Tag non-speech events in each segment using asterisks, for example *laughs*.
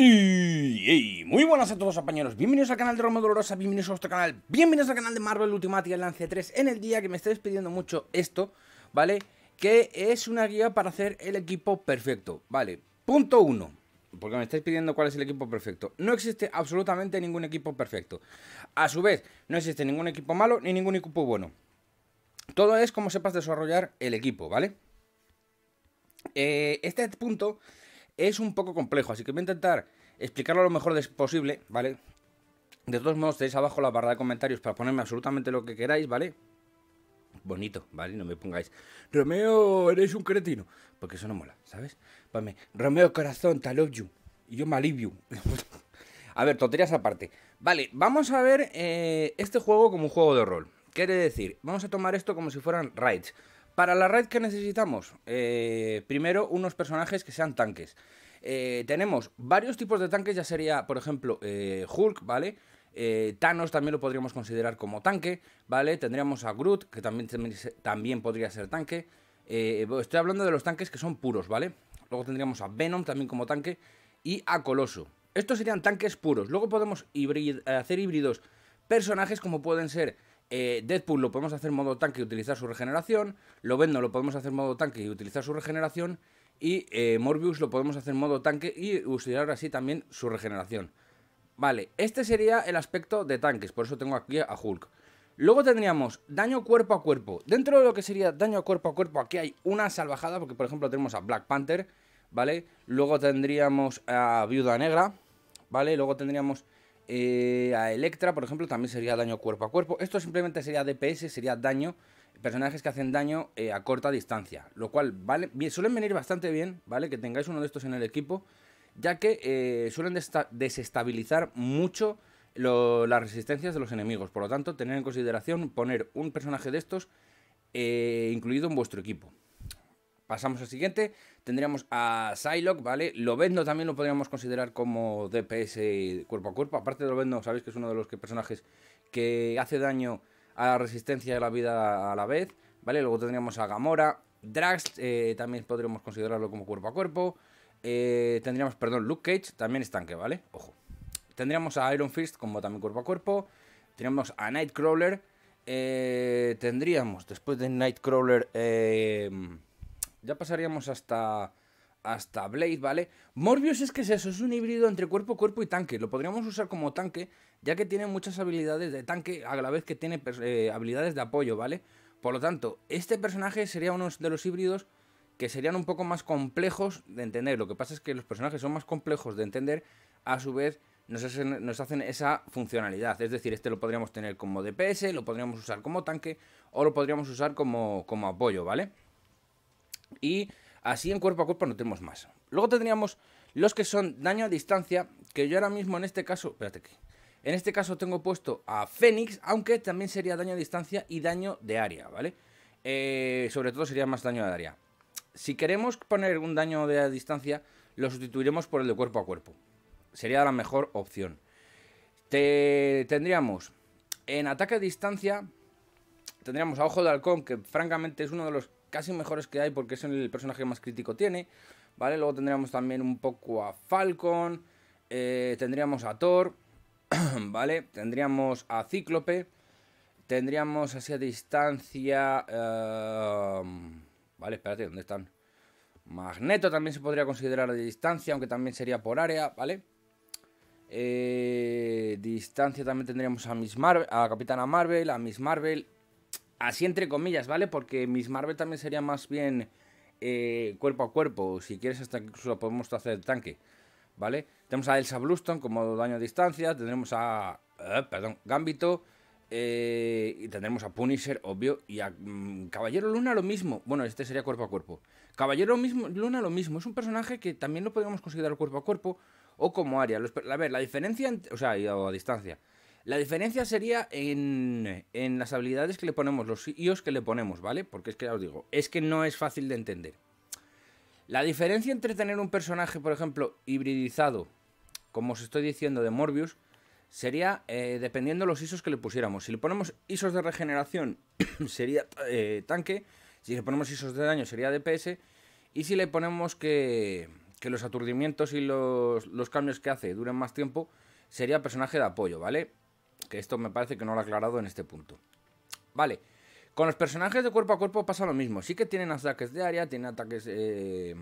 Y, muy buenas a todos compañeros, bienvenidos al canal de Roma Dolorosa, bienvenidos a vuestro canal, bienvenidos al canal de Marvel Ultimate y el Lance 3 en el día que me estáis pidiendo mucho esto, ¿vale? Que es una guía para hacer el equipo perfecto, ¿vale? Punto 1, porque me estáis pidiendo cuál es el equipo perfecto. No existe absolutamente ningún equipo perfecto. A su vez, no existe ningún equipo malo ni ningún equipo bueno. Todo es como sepas desarrollar el equipo, ¿vale? Eh, este punto es un poco complejo, así que voy a intentar explicarlo lo mejor posible, ¿vale? De todos modos, tenéis abajo la barra de comentarios para ponerme absolutamente lo que queráis, ¿vale? Bonito, ¿vale? No me pongáis, Romeo, eres un cretino. Porque eso no mola, ¿sabes? pame Romeo, corazón, te love you. Y yo me alivio. *laughs* a ver, tonterías aparte. Vale, vamos a ver eh, este juego como un juego de rol. Quiere decir, vamos a tomar esto como si fueran raids. Para la red que necesitamos, eh, primero unos personajes que sean tanques. Eh, tenemos varios tipos de tanques, ya sería, por ejemplo, eh, Hulk, ¿vale? Thanos también lo podríamos considerar como tanque, ¿vale? Tendríamos a Groot, que también, también podría ser tanque. estoy hablando de los tanques que son puros, ¿vale? Luego tendríamos a Venom también como tanque y a Coloso. Estos serían tanques puros. Luego podemos hacer híbridos personajes como pueden ser eh, Deadpool lo podemos hacer modo tanque y utilizar su regeneración. vendo lo podemos hacer modo tanque y utilizar su regeneración. Y eh, Morbius lo podemos hacer modo tanque y usar así también su regeneración. Vale, este sería el aspecto de tanques, por eso tengo aquí a Hulk. Luego tendríamos daño cuerpo a cuerpo. Dentro de lo que sería daño cuerpo a cuerpo, aquí hay una salvajada, porque por ejemplo tenemos a Black Panther, ¿vale? Luego tendríamos a Viuda Negra, ¿vale? Luego tendríamos eh, a Electra, por ejemplo, también sería daño cuerpo a cuerpo. Esto simplemente sería DPS, sería daño. Personajes que hacen daño eh, a corta distancia. Lo cual, vale, suelen venir bastante bien, ¿vale? Que tengáis uno de estos en el equipo. Ya que eh, suelen desestabilizar mucho las resistencias de los enemigos. Por lo tanto, tener en consideración poner un personaje de estos incluido en vuestro equipo. Pasamos al siguiente. Tendríamos a Psylocke, ¿vale? Lobezno también lo podríamos considerar como DPS cuerpo a cuerpo. Aparte de Lobezno, sabéis que es uno de los personajes que hace daño a la resistencia y a la vida a la vez, ¿vale? Luego tendríamos a Gamora. Drax eh, también podríamos considerarlo como cuerpo a cuerpo. Eh, tendríamos, perdón, Luke Cage también es tanque, ¿vale? Ojo. Tendríamos a Iron Fist como también cuerpo a cuerpo. Tendríamos a Nightcrawler. Eh, tendríamos después de Nightcrawler ya pasaríamos hasta hasta Blade, ¿vale? Morbius es que es eso, es un híbrido entre cuerpo, cuerpo y tanque. Lo podríamos usar como tanque, ya que tiene muchas habilidades de tanque, a la vez que tiene eh, habilidades de apoyo, ¿vale? Por lo tanto, este personaje sería uno de los híbridos que serían un poco más complejos de entender. Lo que pasa es que los personajes son más complejos de entender, a su vez nos hacen, esa funcionalidad. Es decir, este lo podríamos tener como DPS, lo podríamos usar como tanque o lo podríamos usar como, como apoyo, ¿vale? vale y así en cuerpo a cuerpo no tenemos más. Luego tendríamos los que son daño a distancia, que yo ahora mismo en este caso, espérate aquí, en este caso tengo puesto a Fénix, aunque también sería daño a distancia y daño de área, ¿vale? Eh, sobre todo sería más daño de área. Si queremos poner un daño de distancia, lo sustituiremos por el de cuerpo a cuerpo. Sería la mejor opción. Te, tendríamos en ataque a distancia, tendríamos a Ojo de Halcón, que francamente es uno de los casi mejores que hay porque es el personaje más crítico tiene, ¿vale? Luego tendríamos también un poco a Falcon, eh, tendríamos a Thor, *clears throat* ¿vale? Tendríamos a Cíclope, tendríamos así a distancia... Em, vale, espérate, ¿dónde están? Magneto también se podría considerar de distancia, aunque también sería por área, ¿vale? Eh, distancia también tendríamos a, Miss Marvel, a Capitana Marvel, a Miss Marvel, así entre comillas, ¿vale? Porque Miss Marvel también sería más bien eh, cuerpo a cuerpo, si quieres hasta incluso podemos hacer tanque, ¿vale? Tenemos a Elsa Bluestone como daño a distancia, tendremos a, eh, perdón, Gambito, eh, y tendremos a Punisher, obvio, y a mm, Caballero Luna lo mismo, bueno, este sería cuerpo a cuerpo. Caballero mismo, Luna lo mismo, es un personaje que también lo podríamos considerar cuerpo a cuerpo o como área. a ver, la diferencia, o sea, a distancia. La diferencia sería en, las habilidades que le ponemos, los IOS que le ponemos, ¿vale? Porque es que ya os digo, es que no es fácil de entender. La diferencia entre tener un personaje, por ejemplo, hibridizado, como os estoy diciendo, de Morbius, sería eh, dependiendo de los ISOs que le pusiéramos. Si le ponemos ISOs de regeneración, *coughs* sería eh, tanque. Si le ponemos ISOs de daño, sería DPS. Y si le ponemos que, que los aturdimientos y los, los cambios que hace duren más tiempo, sería personaje de apoyo, ¿vale? que esto me parece que no lo ha aclarado en este punto. Vale, con los personajes de cuerpo a cuerpo pasa lo mismo. Sí que tienen ataques de área, tienen ataques eh,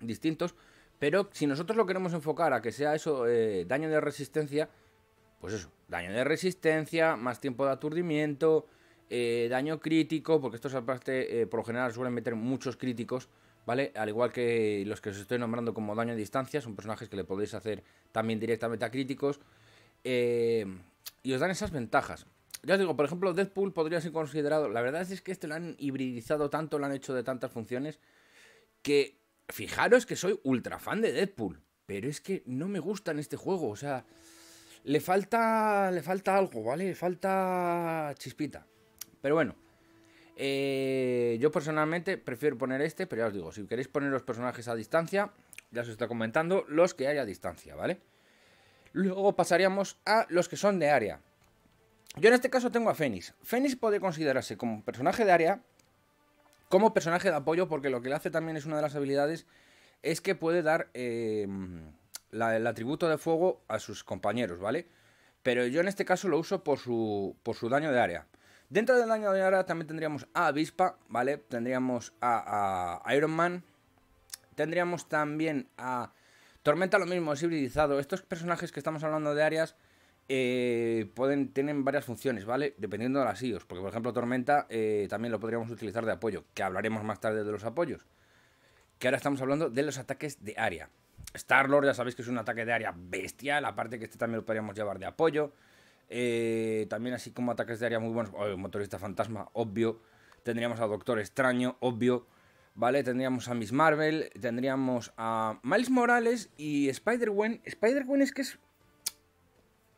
distintos, pero si nosotros lo queremos enfocar a que sea eso, eh, daño de resistencia, pues eso, daño de resistencia, más tiempo de aturdimiento, eh, daño crítico, porque estos aparte por lo general suelen meter muchos críticos. ¿vale? Al igual que los que os estoy nombrando como daño a distancia, son personajes que le podéis hacer también directamente a críticos. Eh, y os dan esas ventajas. Ya os digo, por ejemplo, Deadpool podría ser considerado. La verdad es que este lo han hibridizado tanto, lo han hecho de tantas funciones. Que fijaros que soy ultra fan de Deadpool. Pero es que no me gusta en este juego. O sea, le falta. Le falta algo, ¿vale? Le falta. chispita. Pero bueno. Eh, yo personalmente prefiero poner este, pero ya os digo, si queréis poner los personajes a distancia, ya os está comentando los que hay a distancia, ¿vale? Luego pasaríamos a los que son de área. Yo en este caso tengo a Fenix Fenix puede considerarse como personaje de área, como personaje de apoyo, porque lo que le hace también es una de las habilidades, es que puede dar em, el atributo de fuego a sus compañeros, ¿vale? Pero yo en este caso lo uso por su, por su daño de área. Dentro del daño de área también tendríamos a Avispa, ¿vale? Tendríamos a, a Iron Man. Tendríamos también a Tormenta lo mismo, es hibridizado. Estos personajes que estamos hablando de áreas eh, pueden, tienen varias funciones, ¿vale? Dependiendo de las IOS. Porque, por ejemplo, Tormenta eh, también lo podríamos utilizar de apoyo, que hablaremos más tarde de los apoyos. Que ahora estamos hablando de los ataques de área. Star-Lord ya sabéis que es un ataque de área bestial, aparte que este también lo podríamos llevar de apoyo. Eh, también así como ataques de área muy buenos, motorista fantasma, obvio. Tendríamos a Doctor Extraño, obvio. ¿vale? Tendríamos a Miss Marvel, tendríamos a Miles Morales y Spider-Gwen. Spider-Gwen es que es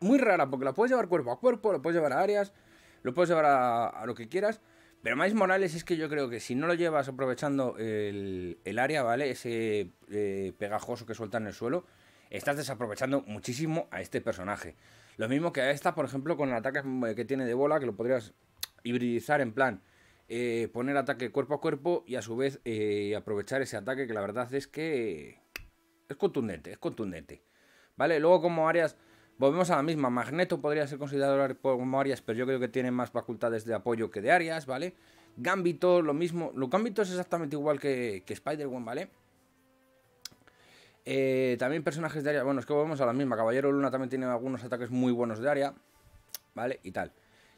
muy rara porque la puedes llevar cuerpo a cuerpo, lo puedes llevar a áreas, lo puedes llevar a, lo que quieras. Pero Miles Morales es que yo creo que si no lo llevas aprovechando el, el área, ¿vale? Ese eh, pegajoso que suelta en el suelo, estás desaprovechando muchísimo a este personaje. Lo mismo que a esta, por ejemplo, con el ataque eh, que tiene de bola, que lo podrías hibridizar en plan, eh, poner ataque cuerpo a cuerpo y a su vez eh, aprovechar ese ataque que la verdad es que es contundente, es contundente. ¿Vale? Luego como áreas, volvemos a la misma, Magneto podría ser considerado como áreas, pero yo creo que tiene más facultades de apoyo que de áreas, ¿vale? Gambito, lo mismo, lo Gambito es exactamente igual que, Spider-Man, ¿vale? Eh, también personajes de área, bueno, es que volvemos a la misma, Caballero Luna también tiene algunos ataques muy buenos de área, ¿vale? Y tal.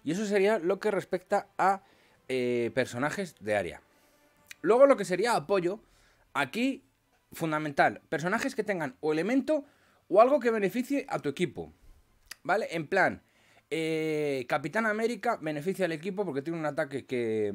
Y eso sería lo que respecta a eh, personajes de área. Luego lo que sería apoyo, aquí fundamental, personajes que tengan o elemento o algo que beneficie a tu equipo. ¿Vale? En plan, eh, Capitán América beneficia al equipo porque tiene un ataque que,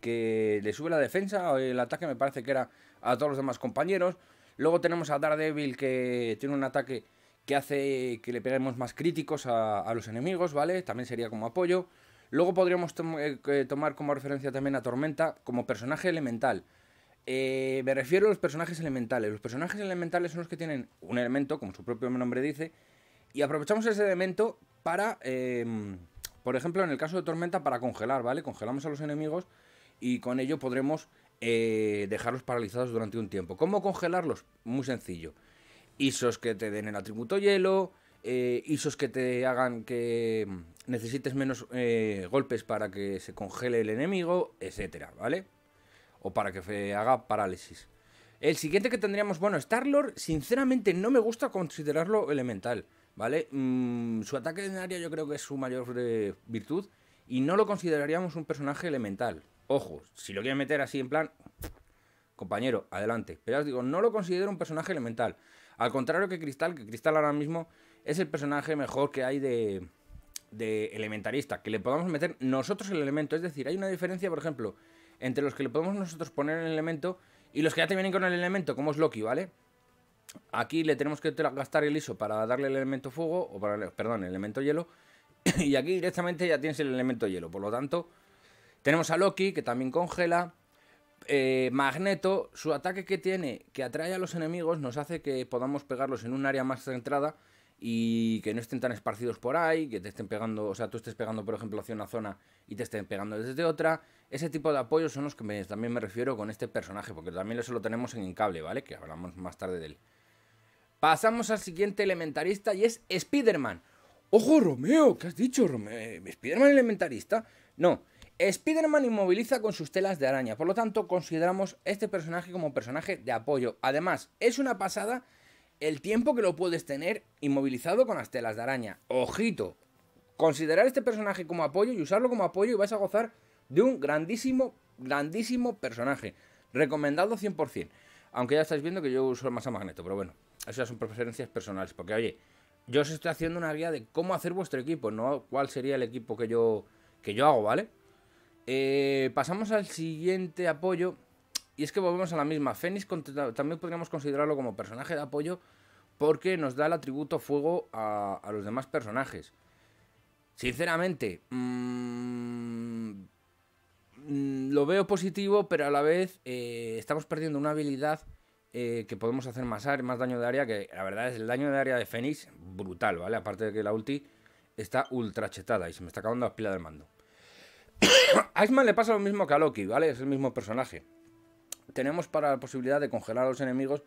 que le sube la defensa, o el ataque me parece que era a todos los demás compañeros. Luego tenemos a Daredevil que tiene un ataque que hace que le peguemos más críticos a, a los enemigos, ¿vale? También sería como apoyo. Luego podríamos eh, tomar como referencia también a Tormenta como personaje elemental. Eh, me refiero a los personajes elementales. Los personajes elementales son los que tienen un elemento, como su propio nombre dice, y aprovechamos ese elemento para, em, por ejemplo, en el caso de Tormenta, para congelar, ¿vale? Congelamos a los enemigos y con ello podremos eh, dejarlos paralizados durante un tiempo. ¿Cómo congelarlos? Muy sencillo. Isos que te den el atributo hielo, isos que te hagan que necesites menos eh, golpes para que se congele el enemigo, etcétera, ¿vale? O para que haga parálisis. El siguiente que tendríamos, bueno, Starlord, sinceramente no me gusta considerarlo elemental, ¿vale? Mm, su ataque de área yo creo que es su mayor eh, virtud y no lo consideraríamos un personaje elemental. Ojo, si lo quieren meter así en plan, compañero, adelante. Pero os digo, no lo considero un personaje elemental. Al contrario que Cristal, que Cristal ahora mismo es el personaje mejor que hay de, de elementarista, que le podamos meter nosotros el elemento. Es decir, hay una diferencia, por ejemplo, entre los que le podemos nosotros poner el elemento y los que ya te vienen con el elemento, como es Loki, ¿vale? Aquí le tenemos que gastar el ISO para darle el elemento fuego, o para, perdón, el elemento hielo, *coughs* y aquí directamente ya tienes el elemento hielo. Por lo tanto, tenemos a Loki, que también congela. Eh, Magneto, su ataque que tiene, que atrae a los enemigos, nos hace que podamos pegarlos en un área más centrada y que no estén tan esparcidos por ahí, que te estén pegando, o sea, tú estés pegando, por ejemplo, hacia una zona y te estén pegando desde otra. Ese tipo de apoyos son los que también me refiero con este personaje, porque también eso lo tenemos en cable, ¿vale? Que hablamos más tarde de él. Pasamos al siguiente elementarista y es Spider-Man. ¡Ojo, Romeo! ¿Qué has dicho, Romeo? ¿Spider-Man elementarista? No. Spider-Man inmoviliza con sus telas de araña, por lo tanto consideramos este personaje como personaje de apoyo. Además, es una pasada el tiempo que lo puedes tener inmovilizado con las telas de araña. Ojito, considerar este personaje como apoyo y usarlo como apoyo y vas a gozar de un grandísimo, grandísimo personaje. Recomendado 100%. Aunque ya estáis viendo que yo uso el masa magneto, pero bueno, esas son preferencias personales. Porque oye, yo os estoy haciendo una guía de cómo hacer vuestro equipo, no cuál sería el equipo que yo, que yo hago, ¿vale? Eh, pasamos al siguiente apoyo, y es que volvemos a la misma. Fénix también podríamos considerarlo como personaje de apoyo porque nos da el atributo fuego a, los demás personajes. Sinceramente, mm, mm, lo veo positivo, pero a la vez eh, estamos perdiendo una habilidad eh, que podemos hacer más, más daño de área, que la verdad es el daño de área de Fénix, brutal, ¿vale? Aparte de que la ulti está ultra chetada y se me está acabando la pila del mando. *coughs* a Iceman le pasa lo mismo que a Loki, ¿vale? Es el mismo personaje tenemos para la posibilidad de congelar a los enemigos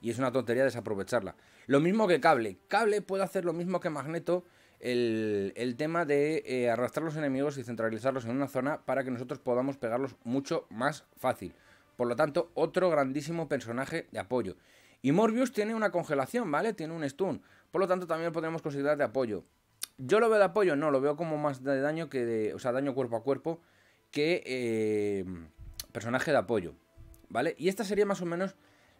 y es una tontería desaprovecharla. Lo mismo que Cable. Cable puede hacer lo mismo que Magneto el, tema de eh, arrastrar los enemigos y centralizarlos en una zona para que nosotros podamos pegarlos mucho más fácil. Por lo tanto, otro grandísimo personaje de apoyo. Y Morbius tiene una congelación, ¿vale? Tiene un stun. Por lo tanto, también lo podemos considerar de apoyo. Yo lo veo de apoyo, no, lo veo como más de daño que de. O sea, daño cuerpo a cuerpo que eh, personaje de apoyo. ¿vale? Y esta sería más o menos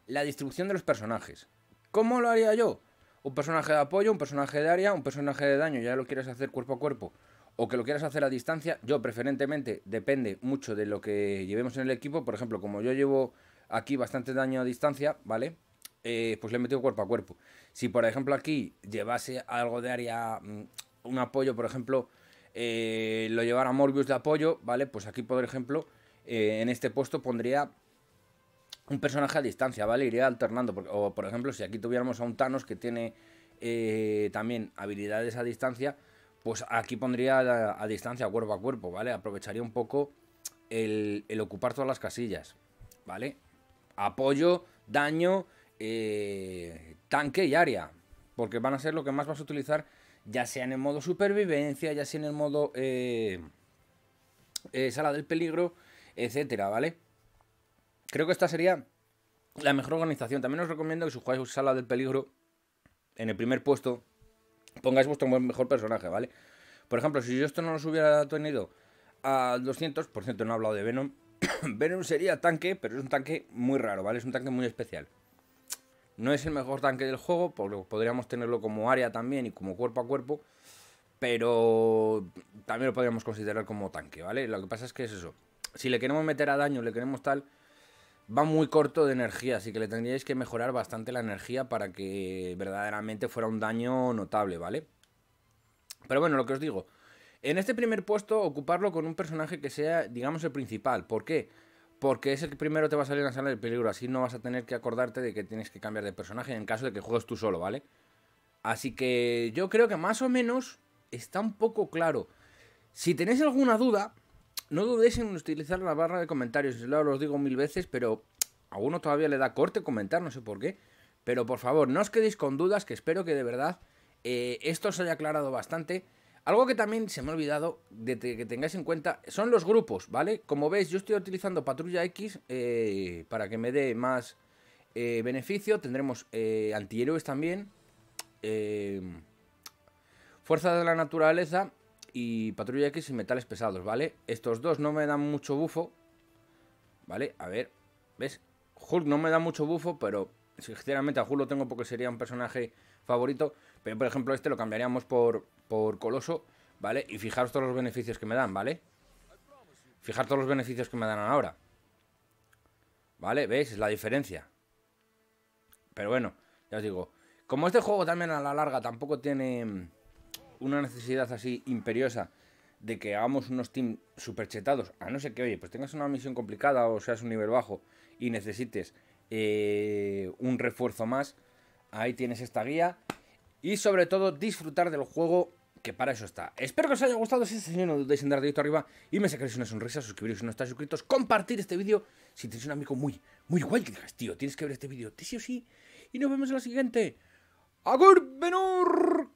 la distribución de los personajes. ¿Cómo lo haría yo? Un personaje de apoyo, un personaje de área, un personaje de daño, ya lo quieres hacer cuerpo a cuerpo o que lo quieras hacer a distancia. Yo preferentemente depende mucho de lo que llevemos en el equipo. Por ejemplo, como yo llevo aquí bastante daño a distancia, ¿vale? Eh, pues le he metido cuerpo a cuerpo. Si por ejemplo aquí llevase algo de área, mm, un apoyo, por ejemplo, eh, lo llevara Morbius de apoyo, ¿vale? Pues aquí, por ejemplo, eh, en este puesto pondría un personaje a distancia, ¿vale? Iría alternando. o, por ejemplo, si aquí tuviéramos a un Thanos que tiene eh, también habilidades a distancia, pues aquí pondría a, distancia cuerpo a cuerpo, ¿vale? Aprovecharía un poco el, ocupar todas las casillas, ¿vale? Apoyo, daño, eh, tanque y área. Porque van a ser lo que más vas a utilizar, ya sea en el modo supervivencia, ya sea en el modo eh, sala del peligro, etcétera, ¿vale? Creo que esta sería la mejor organización. También os recomiendo que si jugáis Sala del Peligro, en el primer puesto, pongáis vuestro mejor personaje, ¿vale? Por ejemplo, si yo esto no los hubiera tenido al 200%, por cierto, no he hablado de Venom. *coughs* Venom sería tanque, pero es un tanque muy raro, ¿vale? Es un tanque muy especial. No es el mejor tanque del juego, porque podríamos tenerlo como área también y como cuerpo a cuerpo, pero también lo podríamos considerar como tanque, ¿vale? Lo que pasa es que es eso. Si le queremos meter a daño, le queremos tal, va muy corto de energía, así que le tendríais que mejorar bastante la energía para que verdaderamente fuera un daño notable, ¿vale? Pero bueno, lo que os digo. En este primer puesto, ocuparlo con un personaje que sea, digamos, el principal. ¿Por qué? Porque es el que primero te va a salir en la sala del peligro. Así no vas a tener que acordarte de que tienes que cambiar de personaje en caso de que juegues tú solo, ¿vale? Así que yo creo que más o menos está un poco claro. Si tenéis alguna duda, no dudéis en utilizar la barra de comentarios, yo lo digo mil veces, pero a uno todavía le da corte comentar, no sé por qué. Pero por favor, no os quedéis con dudas, que espero que de verdad eh, esto os haya aclarado bastante. Algo que también se me ha olvidado de que tengáis en cuenta son los grupos, ¿vale? Como veis, yo estoy utilizando Patrulla X eh, para que me dé más eh, beneficio. Tendremos antihéroes también. Fuerzas de la Naturaleza y Patrulla X y metales pesados, ¿vale? Estos dos no me dan mucho bufo, ¿vale? A ver, ¿ves? Hulk no me da mucho bufo, pero sinceramente a Hulk lo tengo porque sería un personaje favorito. Pero por ejemplo este lo cambiaríamos por, por Coloso, ¿vale? Y fijaros todos los beneficios que me dan, ¿vale? Fijaros todos los beneficios que me dan ahora. ¿Vale? ¿Veis? Es la diferencia. Pero bueno, ya os digo. Como este juego también a la larga tampoco tiene una necesidad así imperiosa de que hagamos unos teams superchetados, a no ser que, oye, pues tengas una misión complicada o seas un nivel bajo y necesites eh, un refuerzo más, ahí tienes esta guía. Y sobre todo, disfrutar del juego, que para eso está. Espero que os haya gustado. Si es así, no dudéis en dar dedito arriba y me sacaréis una sonrisa, suscribiros si no estáis suscritos, compartir este vídeo si tienes un amigo muy, muy guay que digas, tío, tienes que ver este vídeo, sí o sí. Y nos vemos en la siguiente. ¡Agur Benur!